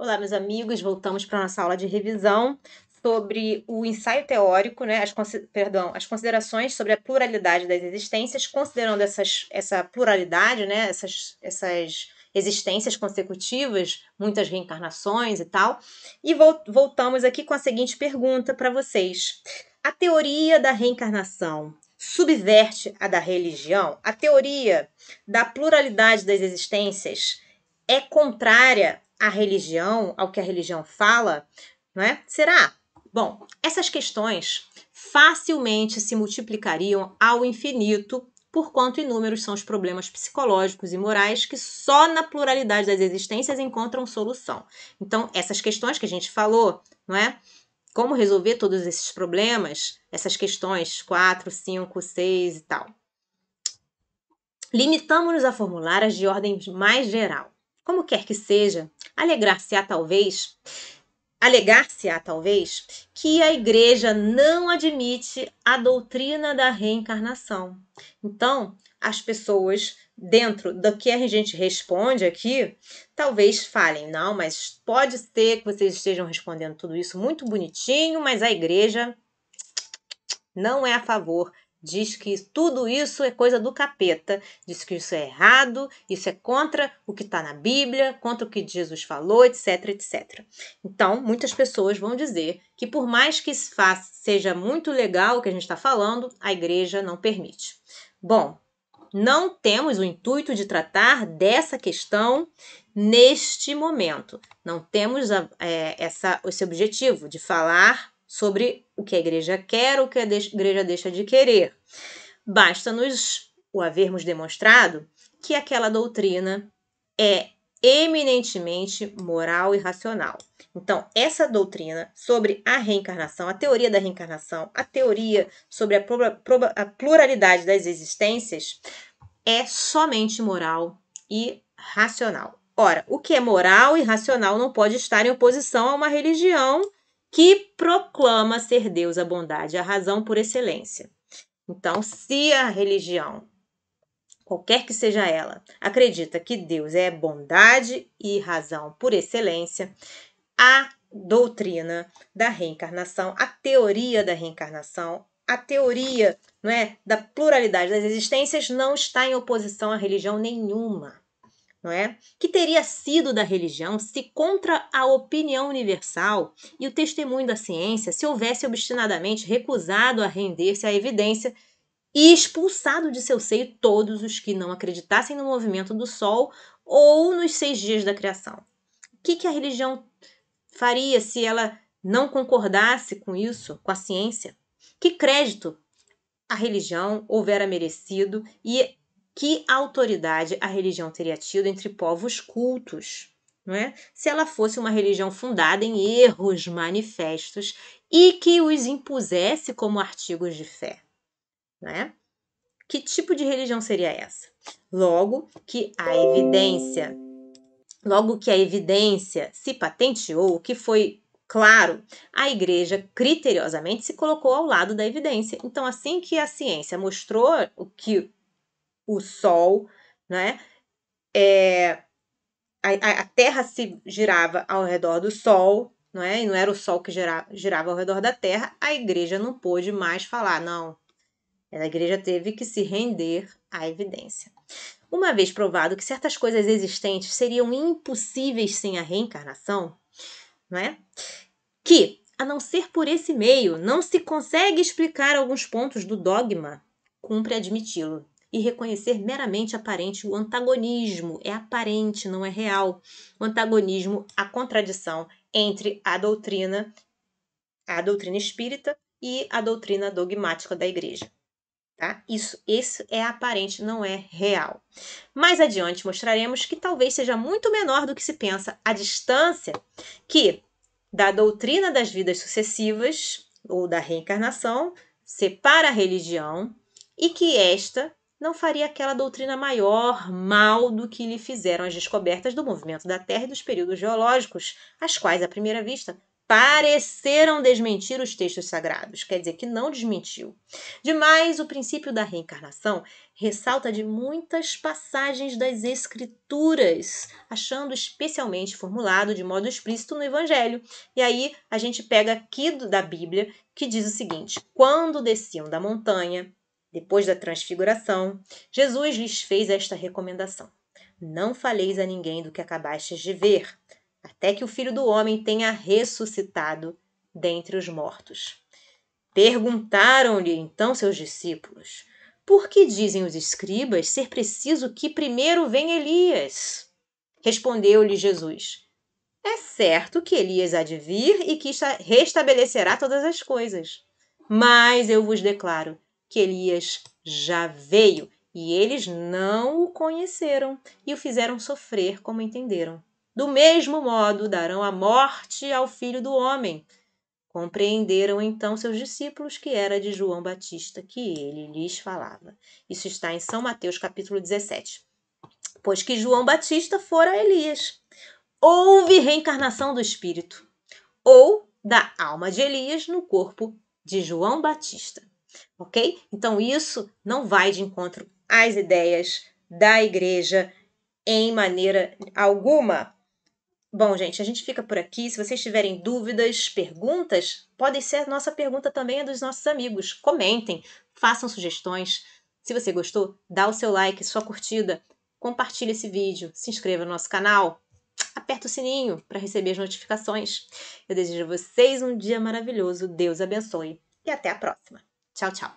Olá, meus amigos, voltamos para a nossa aula de revisão sobre o ensaio teórico, né, as, perdão, as considerações sobre a pluralidade das existências, considerando essas, essa pluralidade, né, essas, essas existências consecutivas, muitas reencarnações e tal. E voltamos aqui com a seguinte pergunta para vocês: A teoria da reencarnação subverte a da religião? A teoria da pluralidade das existências é contrária a religião, ao que a religião fala, não é? Será? Bom, essas questões facilmente se multiplicariam ao infinito por quanto inúmeros são os problemas psicológicos e morais que só na pluralidade das existências encontram solução. Então, essas questões que a gente falou, não é? Como resolver todos esses problemas, essas questões 4, 5, 6 e tal. Limitamos-nos a formular as de ordem mais geral. Como quer que seja, alegrar-se-á talvez, alegar-se-á talvez, que a igreja não admite a doutrina da reencarnação. Então, as pessoas dentro do que a gente responde aqui, talvez falem, não, mas pode ser que vocês estejam respondendo tudo isso muito bonitinho, mas a igreja não é a favor diz que tudo isso é coisa do capeta, diz que isso é errado, isso é contra o que está na Bíblia, contra o que Jesus falou, etc, etc. Então, muitas pessoas vão dizer que por mais que seja muito legal o que a gente está falando, a igreja não permite. Bom, não temos o intuito de tratar dessa questão neste momento. Não temos a, é, essa, esse objetivo de falar sobre o que a igreja quer ou o que a igreja deixa de querer. Basta-nos o havermos demonstrado que aquela doutrina é eminentemente moral e racional. Então, essa doutrina sobre a reencarnação, a teoria da reencarnação, a teoria sobre a, a pluralidade das existências, é somente moral e racional. Ora, o que é moral e racional não pode estar em oposição a uma religião que proclama ser Deus a bondade, a razão por excelência. Então, se a religião, qualquer que seja ela, acredita que Deus é bondade e razão por excelência, a doutrina da reencarnação, a teoria da reencarnação, a teoria não é, da pluralidade das existências não está em oposição à religião nenhuma não é? Que teria sido da religião se contra a opinião universal e o testemunho da ciência se houvesse obstinadamente recusado a render-se à evidência e expulsado de seu seio todos os que não acreditassem no movimento do sol ou nos seis dias da criação. O que, que a religião faria se ela não concordasse com isso, com a ciência? Que crédito a religião houvera merecido e que autoridade a religião teria tido entre povos cultos, não é? se ela fosse uma religião fundada em erros manifestos e que os impusesse como artigos de fé? Não é? Que tipo de religião seria essa? Logo que a evidência, logo que a evidência se patenteou, que foi claro, a igreja criteriosamente se colocou ao lado da evidência. Então, assim que a ciência mostrou o que o Sol, né? É, a, a, Terra se girava ao redor do Sol, não é? E não era o Sol que girava, girava ao redor da Terra. A Igreja não pôde mais falar, não. A Igreja teve que se render à evidência. Uma vez provado que certas coisas existentes seriam impossíveis sem a reencarnação, não é? Que, a não ser por esse meio, não se consegue explicar alguns pontos do dogma, cumpre admiti-lo e reconhecer meramente aparente o antagonismo. É aparente, não é real. O antagonismo, a contradição entre a doutrina, a doutrina espírita e a doutrina dogmática da igreja. Tá? Isso, isso é aparente, não é real. Mais adiante mostraremos que talvez seja muito menor do que se pensa a distância que da doutrina das vidas sucessivas ou da reencarnação separa a religião e que esta não faria aquela doutrina maior mal do que lhe fizeram as descobertas do movimento da Terra e dos períodos geológicos, as quais, à primeira vista, pareceram desmentir os textos sagrados, quer dizer que não desmentiu. Demais, o princípio da reencarnação ressalta de muitas passagens das Escrituras, achando especialmente formulado de modo explícito no Evangelho. E aí a gente pega aqui da Bíblia que diz o seguinte: quando desciam da montanha, depois da transfiguração, Jesus lhes fez esta recomendação: Não faleis a ninguém do que acabastes de ver, até que o filho do homem tenha ressuscitado dentre os mortos. Perguntaram-lhe então seus discípulos: Por que dizem os escribas ser preciso que primeiro venha Elias? Respondeu-lhe Jesus: É certo que Elias há de vir e que restabelecerá todas as coisas. Mas eu vos declaro que Elias já veio e eles não o conheceram e o fizeram sofrer como entenderam. Do mesmo modo darão a morte ao filho do homem. Compreenderam então seus discípulos que era de João Batista que ele lhes falava. Isso está em São Mateus capítulo 17. Pois que João Batista fora Elias. Houve reencarnação do espírito ou da alma de Elias no corpo de João Batista ok? Então, isso não vai de encontro às ideias da igreja em maneira alguma. Bom, gente, a gente fica por aqui. Se vocês tiverem dúvidas, perguntas, podem ser nossa pergunta também é dos nossos amigos. Comentem, façam sugestões. Se você gostou, dá o seu like, sua curtida, compartilhe esse vídeo, se inscreva no nosso canal, aperta o sininho para receber as notificações. Eu desejo a vocês um dia maravilhoso, Deus abençoe e até a próxima! 小巧。